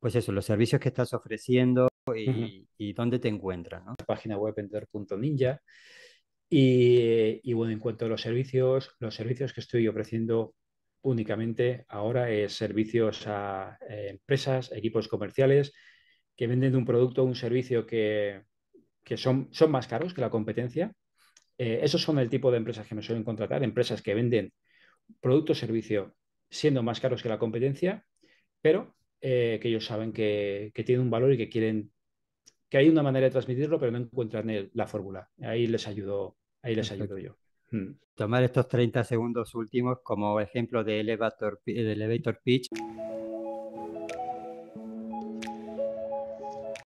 pues eso, los servicios que estás ofreciendo y, dónde te encuentras. La página web punto Y, y bueno, en cuanto a los servicios, los servicios que estoy ofreciendo únicamente ahora es servicios a eh, empresas, equipos comerciales que venden un producto o un servicio que, son, son, más caros que la competencia. Eh, esos son el tipo de empresas que me suelen contratar, empresas que venden producto o servicio siendo más caros que la competencia, pero eh, que ellos saben que, tiene un valor y que quieren, que hay una manera de transmitirlo, pero no encuentran la fórmula. Ahí les ayudo, ahí les yo. Hmm. Tomar estos 30 segundos últimos como ejemplo de de elevator pitch.